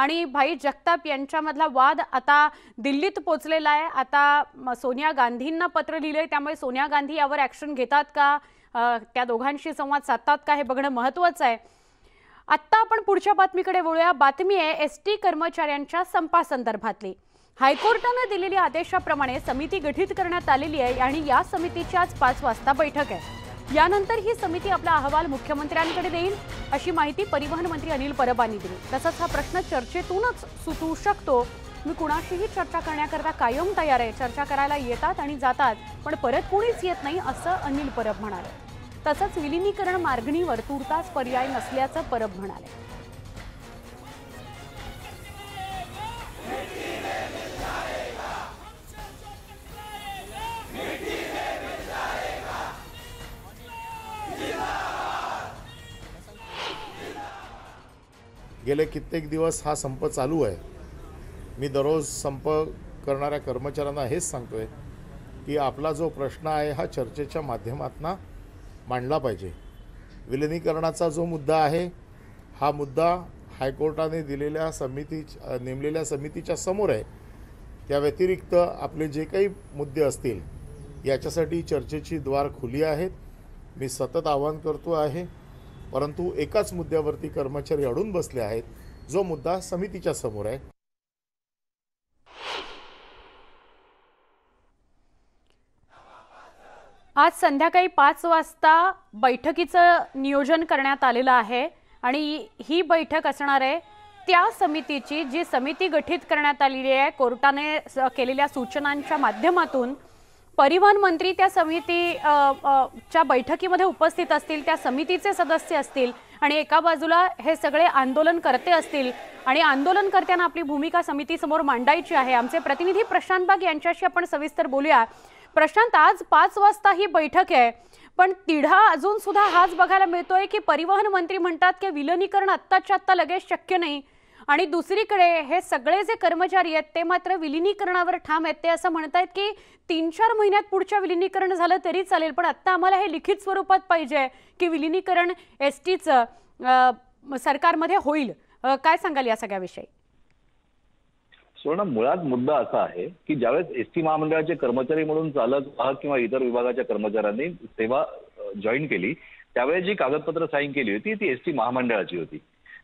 आणि भाई जगताप यांच्यामधला वाद आता दिल्लीत पोचलेला आहे आता सोनिया गांधींना पत्र लिहिलं आहे त्यामुळे सोनिया गांधी यावर ॲक्शन घेतात का त्या दोघांशी संवाद साधतात का हे बघणं महत्त्वाचं आहे आत्ता आपण पुढच्या बातमीकडे वळूया बातमी आहे एस टी कर्मचाऱ्यांच्या संपासंदर्भातली हायकोर्टानं दिलेल्या आदेशाप्रमाणे समिती गठीत करण्यात आलेली आहे आणि या समितीची आज पाच वाजता बैठक आहे यानंतर ही समिती आपला अहवाल मुख्यमंत्र्यांकडे देईल अशी माहिती परिवहन मंत्री अनिल परबांनी दिली तसंच हा प्रश्न चर्चेतूनच सुटू शकतो मी कुणाशीही चर्चा करण्याकरता कायम तयार आहे चर्चा करायला येतात आणि जातात पण परत कुणीच येत नाही असं अनिल परब म्हणाले तसंच विलिनीकरण मार्गणीवर तूर्तास पर्याय नसल्याचं परब म्हणाले गेले कित्येक दिवस हा संप चालू आहे मी दररोज संप करणाऱ्या कर्मचाऱ्यांना हेच सांगतो आहे की आपला जो प्रश्न आहे हा चर्चेच्या माध्यमातून मांडला पाहिजे विलिनीकरणाचा जो मुद्दा आहे हा मुद्दा हायकोर्टाने दिलेल्या समिती नेमलेल्या समितीच्या समोर आहे त्या व्यतिरिक्त आपले जे काही मुद्दे असतील याच्यासाठी चर्चेची द्वार खुली आहेत मी सतत आवाहन करतो आहे परंतु एकाच मुद्द्यावरती कर्मचारी अडून बसले आहेत जो मुद्दा समितीच्या समोर आहे आज संध्याकाळी पाच वाजता बैठकीचं नियोजन करण्यात आलेलं आहे आणि ही बैठक असणार आहे त्या समितीची जी समिती गठीत करण्यात आलेली आहे कोर्टाने केलेल्या सूचनांच्या माध्यमातून परिवहन मंत्री त्या समिती च्या बैठकीमध्ये उपस्थित असतील त्या समितीचे सदस्य असतील आणि एका बाजूला हे सगळे आंदोलन करते असतील आणि आंदोलन आपली भूमिका समितीसमोर मांडायची आहे आमचे प्रतिनिधी प्रशांत बाग यांच्याशी आपण सविस्तर बोलूया प्रशांत आज पाच वाजता ही बैठक आहे पण तिढा अजून सुद्धा हाच बघायला मिळतोय की परिवहन मंत्री म्हणतात की विलनीकरण आत्ताच्या आत्ता लगेच शक्य नाही आणि दुसरीकडे हे सगळे जे कर्मचारी आहेत ते मात्र विलिनीकरणावर ठाम आहेत ते असं आहेत की तीन चार महिन्यात पुढच्या विलिनीकरण झालं तरी चालेल पण आत्ता आम्हाला हे लिखित स्वरूपात पाहिजे की विलिनीकरण एस टीचं सरकारमध्ये होईल काय सांगाल या सगळ्याविषयी मुळात मुद्दा असा आहे की ज्यावेळेस एस टी महामंडळाचे कर्मचारी म्हणून चालक वाहक किंवा इतर विभागाच्या कर्मचाऱ्यांनी सेवा जॉईन केली त्यावेळेस जी कागदपत्र साईन केली होती ती एस टी महामंडळाची होती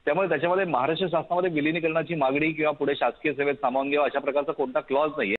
त्यामुळे त्याच्यामध्ये महाराष्ट्र शासनामध्ये विलीनीकरणाची मागणी किंवा पुढे शासकीय सेवेत सामावून घ्यावं अशा प्रकारचा कोणता क्लॉज नाहीये